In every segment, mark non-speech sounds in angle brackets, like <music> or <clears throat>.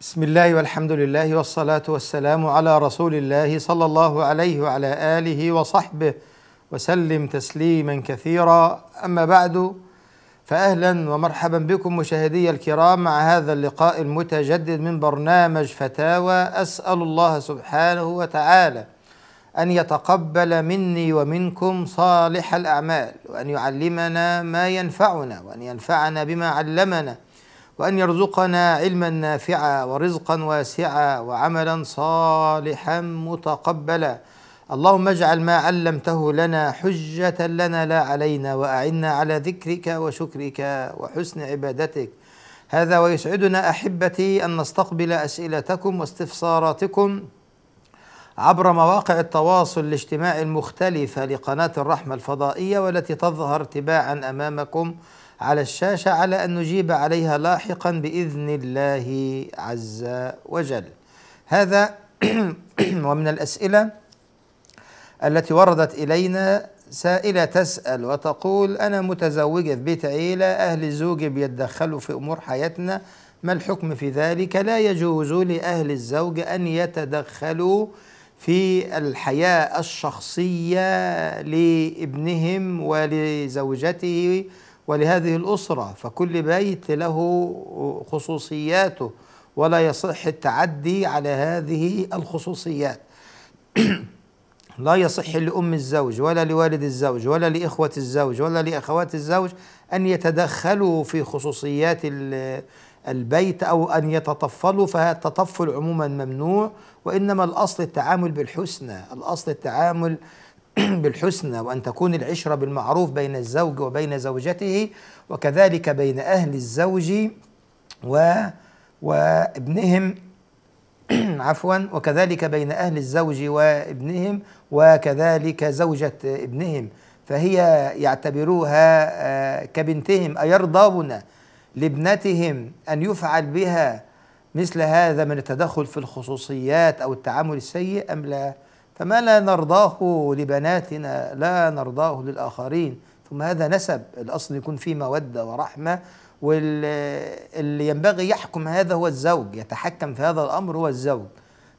بسم الله والحمد لله والصلاة والسلام على رسول الله صلى الله عليه وعلى آله وصحبه وسلم تسليما كثيرا أما بعد فأهلا ومرحبا بكم مشاهدي الكرام مع هذا اللقاء المتجدد من برنامج فتاوى أسأل الله سبحانه وتعالى أن يتقبل مني ومنكم صالح الأعمال وأن يعلمنا ما ينفعنا وأن ينفعنا بما علمنا وأن يرزقنا علما نافعا ورزقا واسعا وعملا صالحا متقبلا اللهم اجعل ما علمته لنا حجة لنا لا علينا وأعنا على ذكرك وشكرك وحسن عبادتك هذا ويسعدنا أحبتي أن نستقبل أسئلتكم واستفساراتكم عبر مواقع التواصل الاجتماعي المختلفة لقناة الرحمة الفضائية والتي تظهر تباعا أمامكم على الشاشة على أن نجيب عليها لاحقا بإذن الله عز وجل هذا <clears throat> ومن الأسئلة التي وردت إلينا سائلة تسأل وتقول أنا متزوجة في بيت عيلة أهل الزوج بيتدخلوا في أمور حياتنا ما الحكم في ذلك لا يجوز لأهل الزوج أن يتدخلوا في الحياة الشخصية لابنهم ولزوجته ولهذه الأسرة فكل بيت له خصوصياته ولا يصح التعدي على هذه الخصوصيات <clears throat> لا يصح لأم الزوج ولا لوالد الزوج ولا لإخوة الزوج ولا لأخوات الزوج أن يتدخلوا في خصوصيات البيت أو أن يتطفلوا فالتطفل عموما ممنوع وإنما الأصل التعامل بالحسنى الأصل التعامل <clears throat> بالحسنى وأن تكون العشرة بالمعروف بين الزوج وبين زوجته وكذلك بين أهل الزوج و وابنهم <clears throat> عفوا وكذلك بين أهل الزوج وابنهم وكذلك زوجة ابنهم فهي يعتبروها آه، كبنتهم أيرضون لابنتهم أن يفعل بها مثل هذا من التدخل في الخصوصيات أو التعامل السيء أم لا؟ فما لا نرضاه لبناتنا لا نرضاه للآخرين ثم هذا نسب الأصل يكون فيه مودة ورحمة واللي ينبغي يحكم هذا هو الزوج يتحكم في هذا الأمر هو الزوج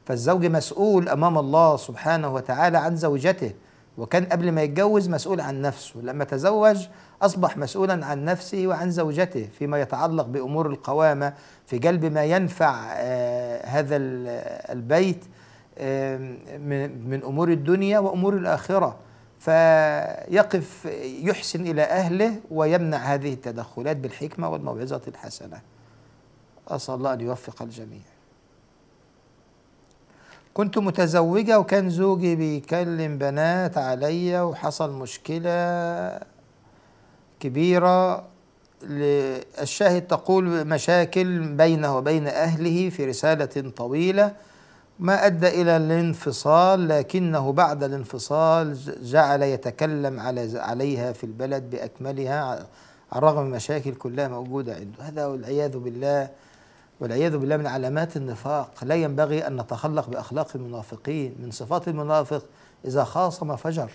فالزوج مسؤول أمام الله سبحانه وتعالى عن زوجته وكان قبل ما يتجوز مسؤول عن نفسه لما تزوج أصبح مسؤولا عن نفسه وعن زوجته فيما يتعلق بأمور القوامة في جلب ما ينفع آه، هذا البيت من امور الدنيا وامور الاخره فيقف يحسن الى اهله ويمنع هذه التدخلات بالحكمه والموعظه الحسنه اسال الله ان يوفق الجميع كنت متزوجة وكان زوجي بيكلم بنات عليا وحصل مشكلة كبيرة الشاهد تقول مشاكل بينه وبين أهله في رسالة طويلة ما ادى الى الانفصال لكنه بعد الانفصال جعل يتكلم على عليها في البلد باكملها على الرغم من مشاكل كلها موجوده عنده هذا والعياذ بالله والعياذ بالله من علامات النفاق لا ينبغي ان نتخلق باخلاق المنافقين من صفات المنافق اذا خاصم فجر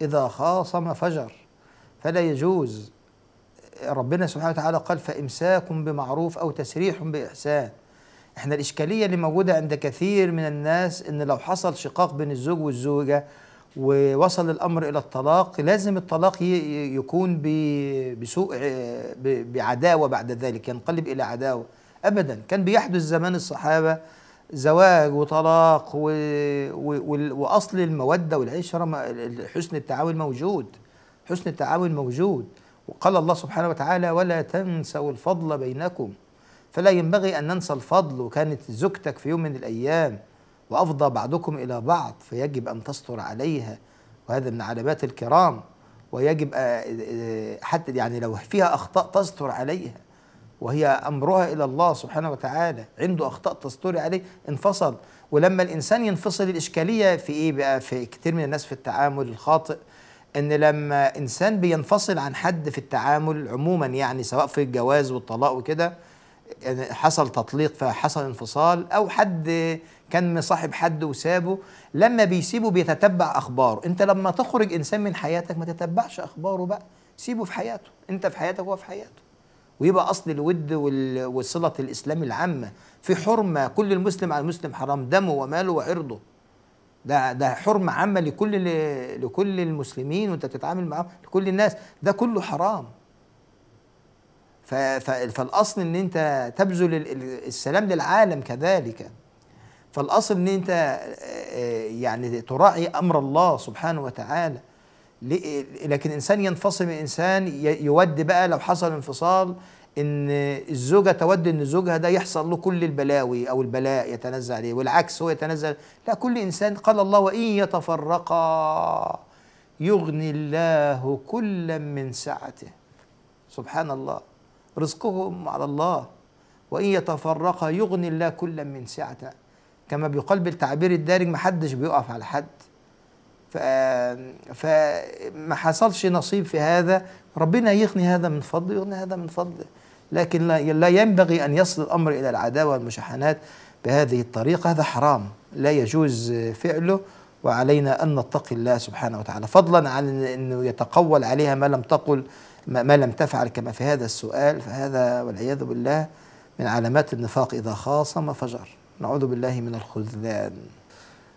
اذا خاصم فجر فلا يجوز ربنا سبحانه وتعالى قال فامساك بمعروف او تسريح باحسان احنا الاشكاليه اللي موجوده عند كثير من الناس ان لو حصل شقاق بين الزوج والزوجه ووصل الامر الى الطلاق لازم الطلاق يكون بسوء آه، بعداوه بعد ذلك ينقلب الى عداوه ابدا كان بيحدث زمان الصحابه زواج وطلاق و... و... واصل الموده والعشره حسن التعاون موجود حسن التعاون موجود وقال الله سبحانه وتعالى ولا تنسوا الفضل بينكم فلا ينبغي أن ننسى الفضل وكانت زوجتك في يوم من الأيام وأفضى بعضكم إلى بعض فيجب أن تستر عليها وهذا من علامات الكرام ويجب آه، آه، حتى يعني لو فيها أخطاء تستر عليها وهي أمرها إلى الله سبحانه وتعالى عنده أخطاء تستر عليه انفصل ولما الإنسان ينفصل الإشكالية في إيه بقى في كتير من الناس في التعامل الخاطئ ان لما انسان بينفصل عن حد في التعامل عموما يعني سواء في الجواز والطلاق وكده يعني حصل تطليق فحصل انفصال او حد كان مصاحب حد وسابه لما بيسيبه بيتتبع اخباره انت لما تخرج انسان من حياتك ما تتبعش اخباره بقى سيبه في حياته انت في حياتك وهو في حياته ويبقى اصل الود وصله الاسلام العامه في حرمه كل المسلم على المسلم حرام دمه وماله وعرضه ده ده حرمه عامه لكل لكل المسلمين وانت بتتعامل معاهم لكل الناس ده كله حرام فالاصل ان انت تبذل السلام للعالم كذلك فالاصل ان انت آه، آه، يعني تراعي امر الله سبحانه وتعالى لكن انسان ينفصل من انسان يود بقى لو حصل انفصال ان الزوجه تود ان زوجها ده يحصل له كل البلاوي او البلاء يتنزل عليه والعكس هو يتنزل لا كل انسان قال الله وان يتفرقا يغني الله كلا من سعته سبحان الله رزقهم على الله وإن يتفرقا يغني الله كلا من سعته كما بيقال بالتعبير الدارج محدش بيقف على حد ف... فما حصلش نصيب في هذا ربنا يغني هذا من فضله يغني هذا من فضله لكن لا ينبغي أن يصل الأمر إلى العداوة والمشاحنات بهذه الطريقة هذا حرام لا يجوز فعله وعلينا أن نتقي الله سبحانه وتعالى فضلا عن أنه يتقول عليها ما لم تقل ما لم تفعل كما في هذا السؤال فهذا والعياذ بالله من علامات النفاق إذا خاصم فجر نعوذ بالله من الخذلان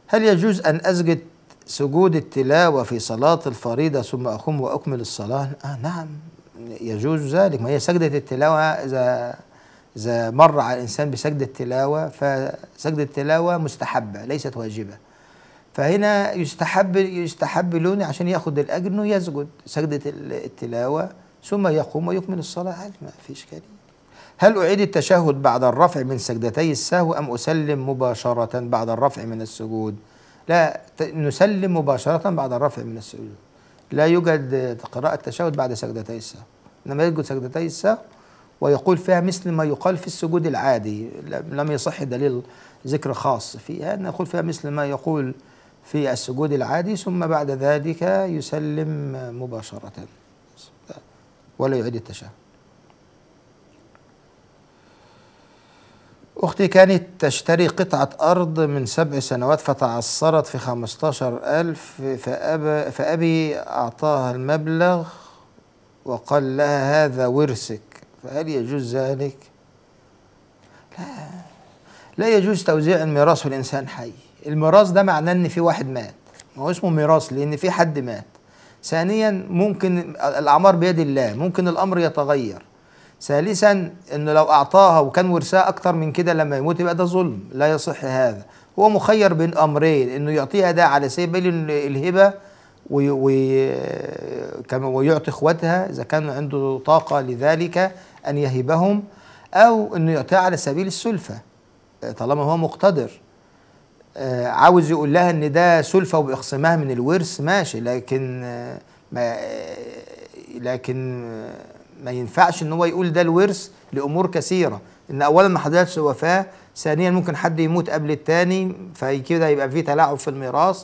هل يجوز أن أسجد سجود التلاوة في صلاة الفريضة ثم أقوم وأكمل الصلاة آه نعم يجوز ذلك ما هي سجدة التلاوة إذا إذا مر على الإنسان بسجدة التلاوة فسجدة التلاوة مستحبة ليست واجبة فهنا يستحب يستحب لوني عشان ياخد الاجر انه يسجد سجده التلاوه ثم يقوم ويكمل الصلاه عادي ما فيش كلام هل اعيد التشهد بعد الرفع من سجدتي السهو ام اسلم مباشره بعد الرفع من السجود؟ لا نسلم مباشره بعد الرفع من السجود لا يوجد قراءه تشهد بعد سجدتي السهو انما يسجد سجدتي السهو ويقول فيها مثل ما يقال في السجود العادي لم يصح دليل ذكر خاص فيها نقول فيها مثل ما يقول في السجود العادي ثم بعد ذلك يسلم مباشرة ولا يعيد التشهد أختي كانت تشتري قطعة أرض من سبع سنوات فتعصرت في خمستاشر ألف فأبي أعطاها المبلغ وقال لها هذا ورثك فهل يجوز ذلك؟ لا لا يجوز توزيع الميراث والإنسان حي الميراث ده معناه ان في واحد مات ما هو اسمه ميراث لان في حد مات ثانيا ممكن الاعمار بيد الله ممكن الامر يتغير ثالثا انه لو اعطاها وكان ورثها اكتر من كده لما يموت يبقى ده ظلم لا يصح هذا هو مخير بين امرين انه يعطيها ده على سبيل الهبه ويعطي اخواتها اذا كان عنده طاقه لذلك ان يهبهم او انه يعطيها على سبيل السلفه طالما هو مقتدر آه، عاوز يقول لها ان ده سلفة وبيخصمها من الورث ماشي لكن آه، ما آه، لكن ما ينفعش ان هو يقول ده الورث لامور كثيره ان اولا ما حدثش وفاه ثانيا ممكن حد يموت قبل الثاني فكده يبقى في تلاعب في الميراث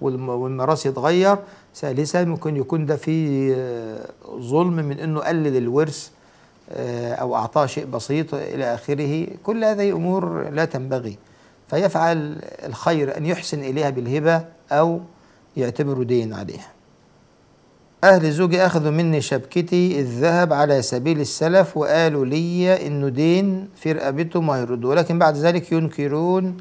والميراث يتغير ثالثا ممكن يكون ده في ظلم من انه قلل الورث او اعطاه شيء بسيط الى اخره كل هذه امور لا تنبغي فيفعل الخير أن يحسن إليها بالهبة أو يعتبر دين عليها أهل زوجي أخذوا مني شبكتي الذهب على سبيل السلف وقالوا لي إنه دين في رقبته ما يردوه لكن بعد ذلك ينكرون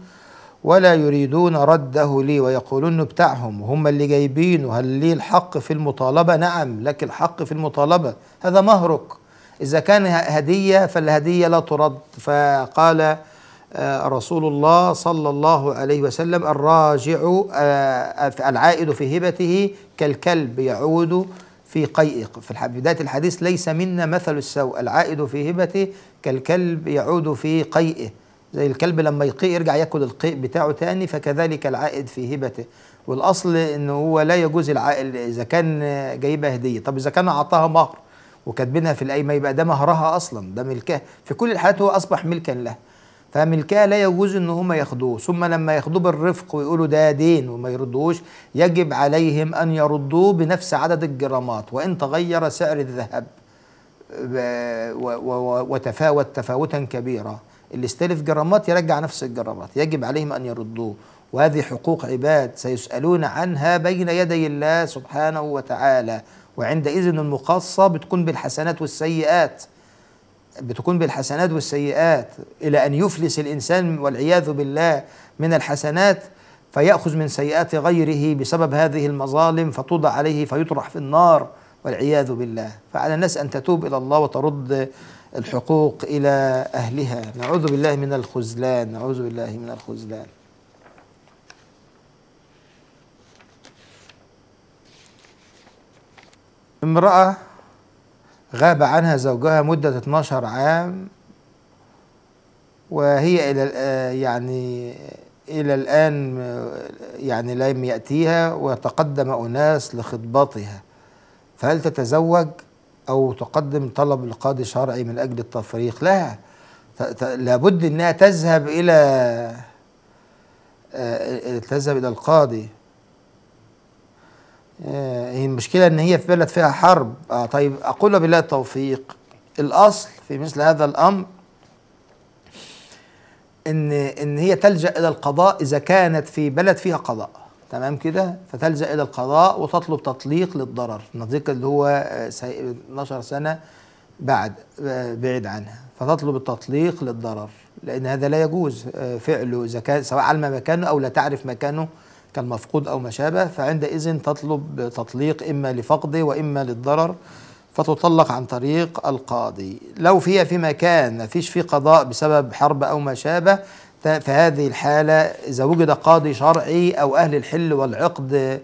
ولا يريدون رده لي ويقولون إنه بتاعهم وهم اللي جايبينه هل لي الحق في المطالبة؟ نعم لك الحق في المطالبة هذا مهرك إذا كان هدية فالهدية لا ترد فقال آه، رسول الله صلى الله عليه وسلم الراجع آه، آه، العائد في هبته كالكلب يعود في قيئه في بداية الحديث ليس منا مثل السوء العائد في هبته كالكلب يعود في قيئه زي الكلب لما يقيء يرجع ياكل القيء بتاعه تاني فكذلك العائد في هبته والاصل ان هو لا يجوز العائد اذا كان جايبها هديه طب اذا كان اعطاها مهر وكاتبينها في القايمه يبقى ده مهرها اصلا ده ملكها في كل الحالات هو اصبح ملكا له فملكها لا يجوز ان هم ياخدوه ثم لما ياخدوه بالرفق ويقولوا ده دين وما يردوش يجب عليهم ان يردوه بنفس عدد الجرامات وان تغير سعر الذهب آه، وتفاوت تفاوتا كبيرا اللي استلف جرامات يرجع نفس الجرامات يجب عليهم ان يردوه وهذه حقوق عباد سيسالون عنها بين يدي الله سبحانه وتعالى وعندئذ المقاصه بتكون بالحسنات والسيئات بتكون بالحسنات والسيئات إلى أن يفلس الإنسان والعياذ بالله من الحسنات فيأخذ من سيئات غيره بسبب هذه المظالم فتوضع عليه فيطرح في النار والعياذ بالله فعلى الناس أن تتوب إلى الله وترد الحقوق إلى أهلها نعوذ بالله من الخذلان نعوذ بالله من الخذلان امرأة غاب عنها زوجها مدة 12 عام وهي إلى آه، يعني إلى الآن يعني لم يأتيها وتقدم أناس لخطبتها فهل تتزوج أو تقدم طلب القاضي الشرعي من أجل التفريق لها لابد أنها تذهب إلى آه، آه، تذهب إلى القاضي آه، هي المشكلة إن هي في بلد فيها حرب آه طيب أقول بالله التوفيق الأصل في مثل هذا الأمر إن إن هي تلجأ إلى القضاء إذا كانت في بلد فيها قضاء تمام كده فتلجأ إلى القضاء وتطلب تطليق للضرر نطلق اللي هو 12 آه، سنة بعد آه، بعيد عنها فتطلب التطليق للضرر لأن هذا لا يجوز فعله إذا كان سواء علم مكانه أو لا تعرف مكانه كالمفقود أو ما شابه فعندئذ تطلب تطليق إما لفقده وإما للضرر فتطلق عن طريق القاضي لو فيها في مكان ما فيش فيه قضاء بسبب حرب أو ما شابه فهذه الحالة إذا وجد قاضي شرعي أو أهل الحل والعقد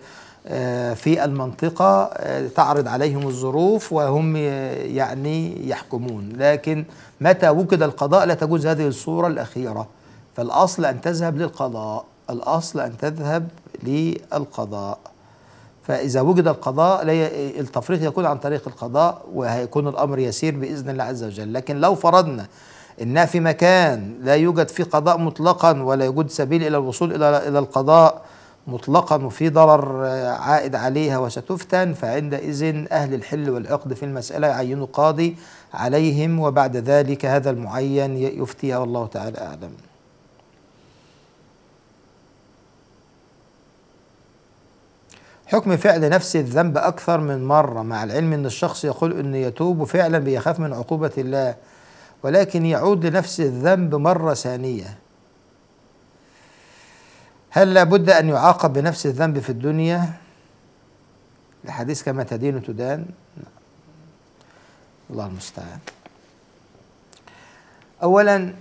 آه، في المنطقة آه، تعرض عليهم الظروف وهم يعني يحكمون لكن متى وجد القضاء لا تجوز هذه الصورة الأخيرة فالأصل أن تذهب للقضاء الأصل أن تذهب للقضاء فإذا وجد القضاء التفريق يكون عن طريق القضاء وهيكون الأمر يسير بإذن الله عز وجل لكن لو فرضنا إنها في مكان لا يوجد فيه قضاء مطلقا ولا يوجد سبيل إلى الوصول إلى إلى القضاء مطلقا وفي ضرر عائد عليها وستفتن فعندئذ أهل الحل والعقد في المسألة يعينوا قاضي عليهم وبعد ذلك هذا المعين يفتيها والله تعالى أعلم حكم فعل نفس الذنب أكثر من مرة مع العلم أن الشخص يقول أنه يتوب فعلا بيخاف من عقوبة الله ولكن يعود لنفس الذنب مرة ثانية هل لابد أن يعاقب بنفس الذنب في الدنيا الحديث كما تدين تدان الله المستعان أولا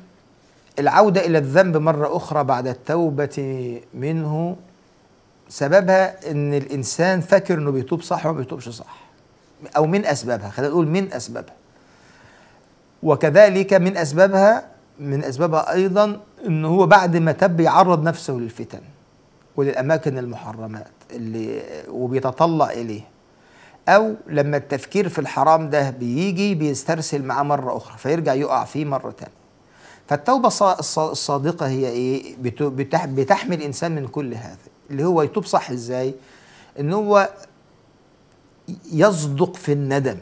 العودة إلى الذنب مرة أخرى بعد التوبة منه سببها ان الانسان فاكر انه بيتوب صح وما بيتوبش صح او من اسبابها خلينا نقول من اسبابها وكذلك من اسبابها من اسبابها ايضا ان هو بعد ما تب يعرض نفسه للفتن وللاماكن المحرمات اللي وبيتطلع اليه او لما التفكير في الحرام ده بيجي بيسترسل معاه مره اخرى فيرجع يقع فيه مره تانية فالتوبه الصادقه هي ايه بتحمي الانسان من كل هذا اللي هو يتوب صح ازاي ان هو يصدق في الندم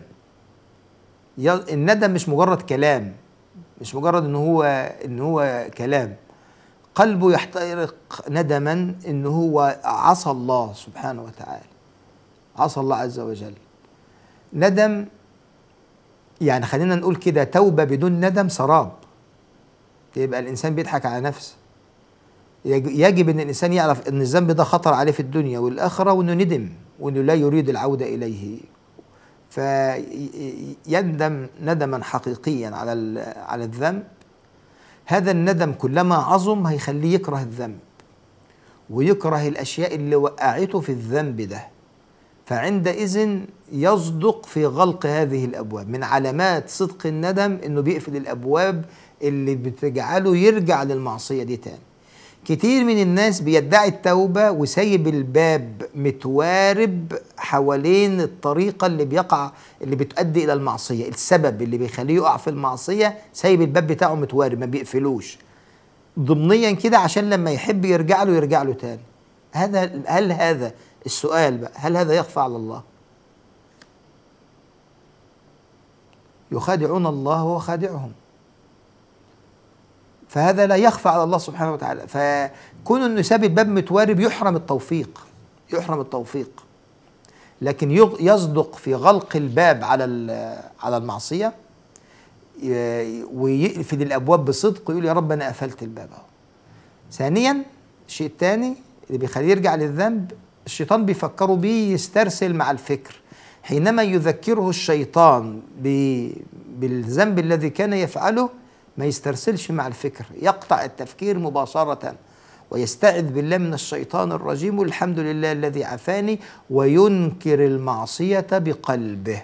الندم مش مجرد كلام مش مجرد ان هو ان هو كلام قلبه يحترق ندما ان هو عصى الله سبحانه وتعالى عصى الله عز وجل ندم يعني خلينا نقول كده توبه بدون ندم سراب يبقى الانسان بيضحك على نفسه يجب ان الانسان يعرف ان الذنب ده خطر عليه في الدنيا والاخره وانه ندم وانه لا يريد العوده اليه فيندم ندما حقيقيا على على الذنب هذا الندم كلما عظم هيخليه يكره الذنب ويكره الاشياء اللي وقعته في الذنب ده فعندئذ يصدق في غلق هذه الابواب من علامات صدق الندم انه بيقفل الابواب اللي بتجعله يرجع للمعصيه دي تاني كتير من الناس بيدعي التوبة وسايب الباب متوارب حوالين الطريقة اللي بيقع اللي بتؤدي إلى المعصية السبب اللي بيخليه يقع في المعصية سايب الباب بتاعه متوارب ما بيقفلوش ضمنيا كده عشان لما يحب يرجع له يرجع له تاني هذا هل هذا السؤال بقى هل هذا يخفى على الله يخادعون الله وخادعهم فهذا لا يخفى على الله سبحانه وتعالى فكون انه ساب الباب متوارب يحرم التوفيق يحرم التوفيق لكن يصدق في غلق الباب على على المعصيه ويقفل الابواب بصدق ويقول يا رب انا قفلت الباب اهو ثانيا الشيء الثاني اللي بيخليه يرجع للذنب الشيطان بيفكره بيه يسترسل مع الفكر حينما يذكره الشيطان بالذنب الذي كان يفعله ما يسترسلش مع الفكر يقطع التفكير مباشرة ويستعذ بالله من الشيطان الرجيم والحمد لله الذي عافاني وينكر المعصية بقلبه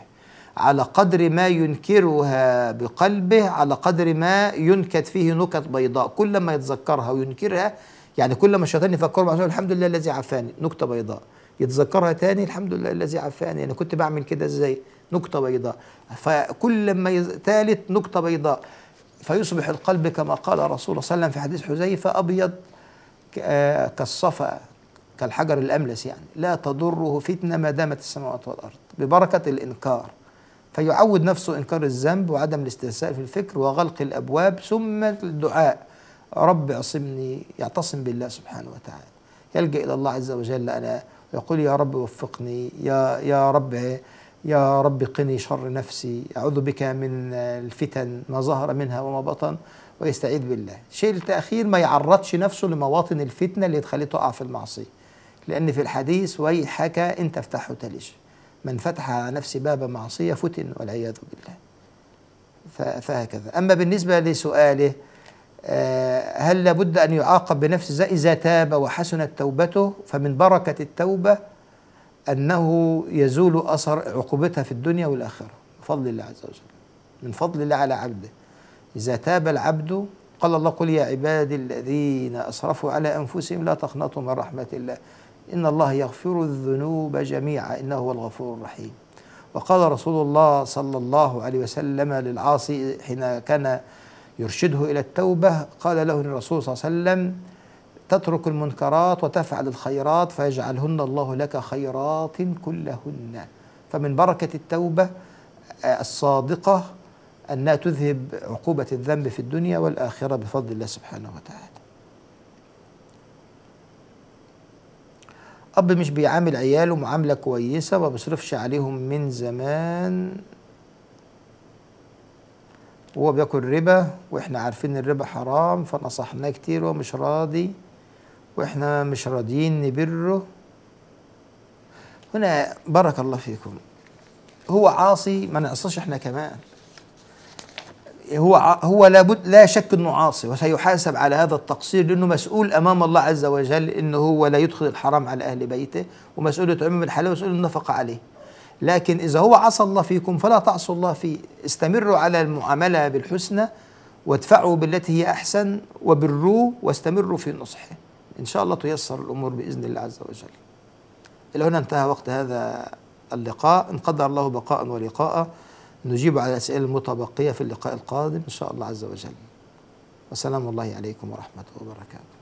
على قدر ما ينكرها بقلبه على قدر ما ينكت فيه نكت بيضاء كل ما يتذكرها وينكرها يعني كل ما الشيطان يفكر بعد الحمد لله الذي عافاني نكتة بيضاء يتذكرها تاني الحمد لله الذي عافاني انا كنت بعمل كده ازاي نكتة بيضاء فكل ما ثالث نكتة بيضاء فيصبح القلب كما قال الرسول صلى الله عليه وسلم في حديث حذيفة أبيض آه، كالصفا كالحجر الأملس يعني لا تضره فتنة ما دامت السماوات والأرض ببركة الإنكار فيعود نفسه إنكار الذنب وعدم الاستهزاء في الفكر وغلق الأبواب ثم الدعاء رب عصمني يعتصم بالله سبحانه وتعالى يلجأ إلى الله عز وجل أنا ويقول يا رب وفقني يا يا رب يا رب قني شر نفسي أعوذ بك من الفتن ما ظهر منها وما بطن ويستعيذ بالله شيء التأخير ما يعرضش نفسه لمواطن الفتنة اللي تخليه تقع في المعصية لأن في الحديث ويحك إن تفتحه تلج من فتح على نفسه باب معصية فتن والعياذ بالله فهكذا أما بالنسبة لسؤاله آه، هل لابد أن يعاقب بنفس إذا تاب وحسنت توبته فمن بركة التوبة أنه يزول أثر عقوبتها في الدنيا والآخرة فضل الله عز وجل من فضل الله على عبده إذا تاب العبد قال الله قل يا عبادي الذين أسرفوا على أنفسهم لا تقنطوا من رحمة الله إن الله يغفر الذنوب جميعا إنه هو الغفور الرحيم وقال رسول الله صلى الله عليه وسلم للعاصي حين كان يرشده إلى التوبة قال له الرسول صلى الله عليه وسلم تترك المنكرات وتفعل الخيرات فيجعلهن الله لك خيرات كلهن فمن بركة التوبة آه، الصادقة أنها تذهب عقوبة الذنب في الدنيا والآخرة بفضل الله سبحانه وتعالى أب مش بيعامل عياله معاملة كويسة ما بيصرفش عليهم من زمان وهو بياكل ربا واحنا عارفين الربا حرام فنصحناه كتير ومش راضي واحنا مش راضيين نبره هنا بارك الله فيكم هو عاصي ما نقصش احنا كمان هو هو لابد لا شك انه عاصي وسيحاسب على هذا التقصير لانه مسؤول امام الله عز وجل انه هو لا يدخل الحرام على اهل بيته ومسؤول تعمم الحلال ومسؤول النفقه عليه لكن اذا هو عصى الله فيكم فلا تعصوا الله فيه استمروا على المعامله بالحسنى وادفعوا بالتي هي احسن وبروه واستمروا في نصحه إن شاء الله تيسر الأمور بإذن الله عز وجل إلى هنا انتهى وقت هذا اللقاء إن قدر الله بقاء ولقاء نجيب على الأسئلة المتبقية في اللقاء القادم إن شاء الله عز وجل وسلام الله عليكم ورحمة وبركاته